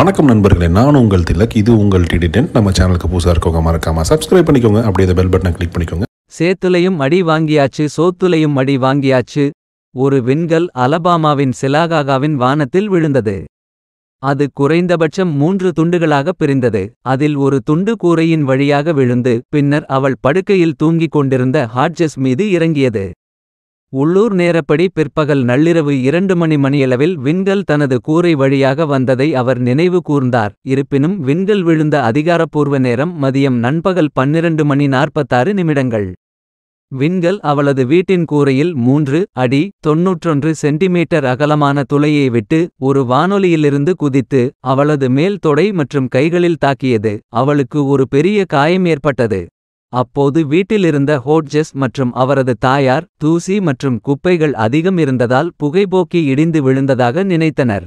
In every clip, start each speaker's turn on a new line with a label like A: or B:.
A: வணக்கம் நண்பர்களே நான் உங்கள் திலக் இது உங்கள் டிடிடென்ட் நம்ம சேனலுக்கு புதுசாக இருக்கவங்க மறக்காம சப்ஸ்கிரைப் பண்ணிக்கோங்க அப்படியே இந்த பெல் பட்டனை கிளிக் பண்ணிக்கோங்க சேத்துலையும் அடி வாங்கியாச்சு சோத்துலையும் அடி வாங்கியாச்சு ஒரு விண்கல் அலபாமாவின் சிலாகாகாவின் வானத்தில் விழுந்தது அது குறைந்தபட்சம் மூன்று துண்டுகளாக பிரிந்தது அதில் ஒரு துண்டு கூரையின் வழியாக விழுந்து பின்னர் அவள் படுக்கையில் தூங்கிக் கொண்டிருந்த ஹாட்ஜஸ் மீது இறங்கியது உள்ளூர் நேரப்படி பிற்பகல் நள்ளிரவு இரண்டு மணி மணியளவில் விண்கல் தனது கூரை வழியாக வந்ததை அவர் நினைவு கூர்ந்தார் இருப்பினும் விண்கல் விழுந்த அதிகாரப்பூர்வ நேரம் மதியம் நண்பகல் பன்னிரண்டு மணி நாற்பத்தாறு நிமிடங்கள் விண்கல் அவளது வீட்டின் கூரையில் மூன்று அடி தொன்னூற்றொன்று சென்டிமீட்டர் அகலமான துளையை விட்டு ஒரு வானொலியிலிருந்து குதித்து அவளது மேல் தொடை மற்றும் கைகளில் தாக்கியது அவளுக்கு ஒரு பெரிய காயம் ஏற்பட்டது அப்போது வீட்டிலிருந்த ஹோட்ஜஸ் மற்றும் அவரது தாயார் தூசி மற்றும் குப்பைகள் அதிகம் இருந்ததால் புகைபோக்கி இடிந்து விழுந்ததாக நினைத்தனர்.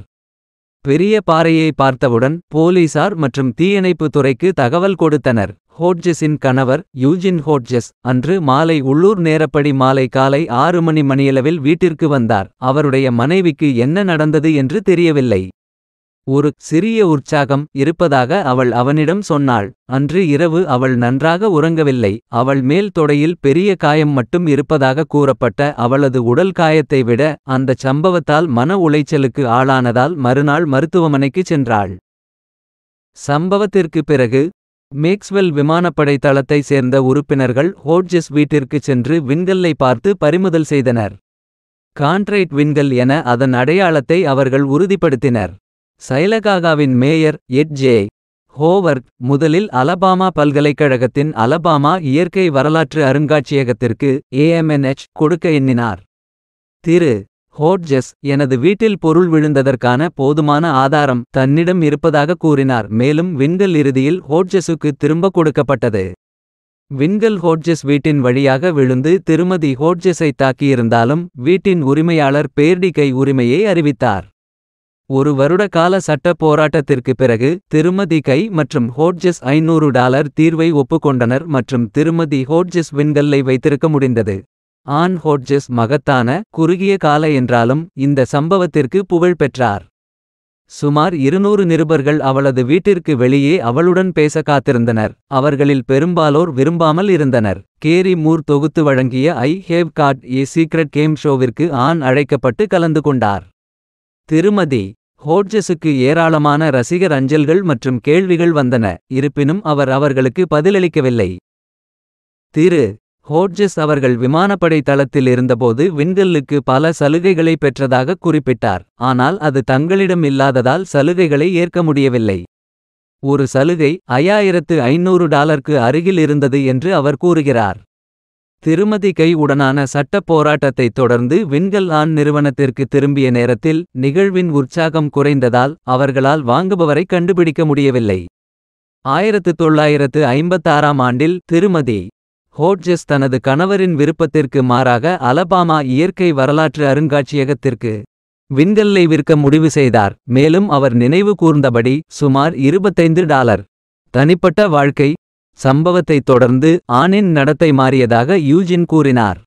A: பெரிய பாறையை பார்த்தவுடன் போலீசார் மற்றும் தீயணைப்பு துறைக்கு தகவல் கொடுத்தனர். ஹோட்ஜஸின் கணவர் யூஜின் ஹோட்ஜஸ் அன்று மாலை உள்ளூர் நேரப்படி மாலை காலை ஆறு மணி மணியளவில் வீட்டிற்கு வந்தார். அவருடைய மனைவிக்கு என்ன நடந்தது என்று தெரியவில்லை. ஒரு சிறிய உற்சாகம் இருப்பதாக அவள் அவனிடம் சொன்னாள் அன்று இரவு அவள் நன்றாக உறங்கவில்லை அவள் மேல் தொடையில் பெரிய காயம் மட்டும் இருப்பதாக கூறப்பட்ட அவளது உடல் காயத்தை விட அந்த சம்பவத்தால் மன உளைச்சலுக்கு ஆளானதால் மறுநாள் மருத்துவமனைக்கு சென்றாள் சம்பவத்திற்கு பிறகு மேக்ஸ்வெல் விமானப்படை தளத்தை சேர்ந்த உறுப்பினர்கள் ஹோட்ஜஸ் வீட்டிற்கு சென்று விண்கல்லை பார்த்து பறிமுதல் செய்தனர் கான்ட்ரைட் விண்கல் என அதன் அடையாளத்தை அவர்கள் உறுதிப்படுத்தினர் சைலகாகாவின் மேயர் எட் ஜே முதலில் அலபாமா பல்கலைக்கழகத்தின் அலபாமா இயற்கை வரலாற்று அருங்காட்சியகத்திற்கு ஏஎம்என்ஹெச் கொடுக்க எண்ணினார் திரு ஹோட்ஜஸ் எனது வீட்டில் பொருள் விழுந்ததற்கான போதுமான ஆதாரம் தன்னிடம் இருப்பதாக கூறினார் மேலும் விண்கல் இறுதியில் ஹோட்ஜஸுக்கு திரும்ப கொடுக்கப்பட்டது விண்கல் ஹோட்ஜஸ் வீட்டின் வழியாக விழுந்து திருமதி ஹோட்ஜஸை தாக்கியிருந்தாலும் வீட்டின் உரிமையாளர் பேர்டிகை உரிமையை அறிவித்தார் ஒரு வருட கால சட்ட போராட்டத்திற்கு பிறகு திருமதி கை மற்றும் ஹோட்ஜஸ் ஐநூறு டாலர் தீர்வை ஒப்புக்கொண்டனர் மற்றும் திருமதி ஹோட்ஜஸ் விண்கல்லை வைத்திருக்க முடிந்தது ஆன் ஹோட்ஜஸ் மகத்தான குறுகிய கால என்றாலும் இந்த சம்பவத்திற்கு புகழ் பெற்றார் சுமார் இருநூறு நிருபர்கள் அவளது வீட்டிற்கு வெளியே அவளுடன் பேச காத்திருந்தனர் அவர்களில் பெரும்பாலோர் விரும்பாமல் இருந்தனர் கேரி மூர் தொகுத்து வழங்கிய I have got a secret game ஷோவிற்கு ஆன் அழைக்கப்பட்டு கலந்து கொண்டார் திருமதி ஹோட்ஜஸுக்கு ஏராளமான ரசிகர் அஞ்சல்கள் மற்றும் கேள்விகள் வந்தன இருப்பினும் அவர் அவர்களுக்கு பதிலளிக்கவில்லை திரு ஹோட்ஜஸ் அவர்கள் விமானப்படை தளத்தில் இருந்தபோது விண்கல்லுக்கு பல சலுகைகளை பெற்றதாக குறிப்பிட்டார் ஆனால் அது தங்களிடம் இல்லாததால் சலுகைகளை ஏற்க முடியவில்லை ஒரு சலுகை ஐயாயிரத்து ஐநூறு டாலருக்கு அருகில் இருந்தது என்று அவர் கூறுகிறார் திருமதி கை உடனான சட்ட போராட்டத்தை தொடர்ந்து விண்கல் ஆண் நிறுவனத்திற்கு திரும்பிய நேரத்தில் நிகழ்வின் உற்சாகம் குறைந்ததால் அவர்களால் வாங்குபவரை கண்டுபிடிக்க முடியவில்லை ஆயிரத்து தொள்ளாயிரத்து ஐம்பத்தாறாம் ஆண்டில் திருமதி ஹோட்ஜஸ் தனது கணவரின் விருப்பத்திற்கு மாறாக அலபாமா இயற்கை வரலாற்று அருங்காட்சியகத்திற்கு விண்கல்லை விற்க முடிவு செய்தார் மேலும் அவர் நினைவு கூர்ந்தபடி சுமார் இருபத்தைந்து டாலர் தனிப்பட்ட வாழ்க்கை சம்பவத்தை தொடர்ந்து ஆணின் நடத்தை மாறியதாக யூஜின் கூறினார்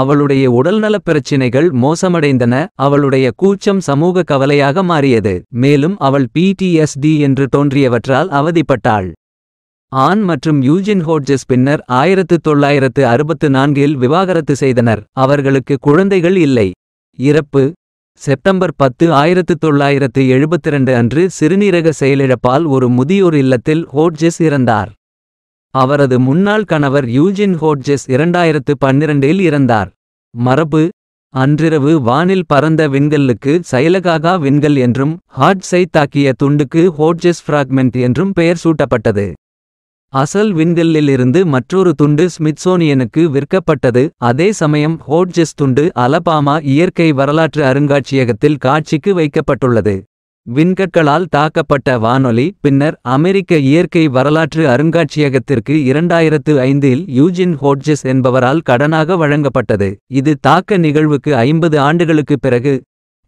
A: அவளுடைய உடல்நலப் பிரச்சினைகள் மோசமடைந்தன அவளுடைய கூச்சம் சமூக கவலையாக மாறியது மேலும் அவள் பிடிஎஸ்டி என்று தோன்றியவற்றால் அவதிப்பட்டாள் ஆன் மற்றும் யூஜின் ஹோட்ஜஸ் பின்னர் ஆயிரத்து தொள்ளாயிரத்து அறுபத்து நான்கில் விவாகரத்து செய்தனர் அவர்களுக்கு குழந்தைகள் இல்லை இறப்பு செப்டம்பர் பத்து ஆயிரத்து தொள்ளாயிரத்து எழுபத்திரண்டு அன்று சிறுநீரக செயலிழப்பால் ஒரு முதியோர் இல்லத்தில் ஹோட்ஜஸ் இறந்தார் அவரது முன்னாள் கணவர் யூஜின் ஹோட்ஜெஸ் இரண்டாயிரத்து பன்னிரண்டில் இறந்தார். மரபு அன்றிரவு வானில் பறந்த விண்கல்லுக்கு செயலகாகா விண்கல் என்றும் ஹாட்ஸை தாக்கிய துண்டுக்கு ஹோட்ஜெஸ் ஃப்ராக்மெண்ட் என்றும் பெயர் சூட்டப்பட்டது. அசல் விண்கல்லிலிருந்து மற்றொரு துண்டு ஸ்மித்சோனியனுக்கு விற்கப்பட்டது அதே சமயம் ஹோட்ஜெஸ் துண்டு அலபாமா இயற்கை வரலாற்று அருங்காட்சியகத்தில் காட்சிக்கு வைக்கப்பட்டுள்ளது. விண்கற்களால் தாக்கப்பட்ட வானொலி பின்னர் அமெரிக்க இயற்கை வரலாற்று அருங்காட்சியகத்திற்கு இரண்டாயிரத்து ஐந்தில் யூஜின் ஹோட்ஜஸ் என்பவரால் கடனாக வழங்கப்பட்டது இது தாக்க நிகழ்வுக்கு ஐம்பது ஆண்டுகளுக்கு பிறகு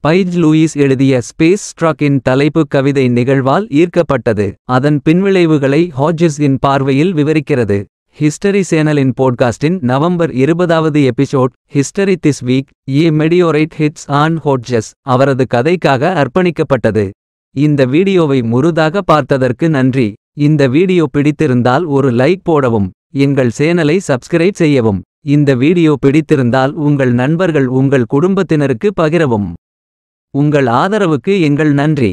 A: பைஜ் லூயிஸ் எழுதிய ஸ்பேஸ் ஸ்ட்ராக்கின் தலைப்பு கவிதை நிகழ்வால் ஈர்க்கப்பட்டது அதன் பின்விளைவுகளை ஹாஜஸ் இன் பார்வையில் விவரிக்கிறது ஹிஸ்டரி சேனலின் போட்காஸ்டின் நவம்பர் இருபதாவது episode History this week a meteorite hits Ann Hodges அவரது கதைக்காக அர்ப்பணிக்கப்பட்டது இந்த வீடியோவை முருதாக பார்த்ததற்கு நன்றி இந்த வீடியோ பிடித்திருந்தால் ஒரு லைக் போடவும் எங்கள் சேனலை சப்ஸ்கிரைப் செய்யவும் இந்த வீடியோ பிடித்திருந்தால் உங்கள் நண்பர்கள் உங்கள் குடும்பத்தினருக்கு பகிரவும் உங்கள் ஆதரவுக்கு எங்கள் நன்றி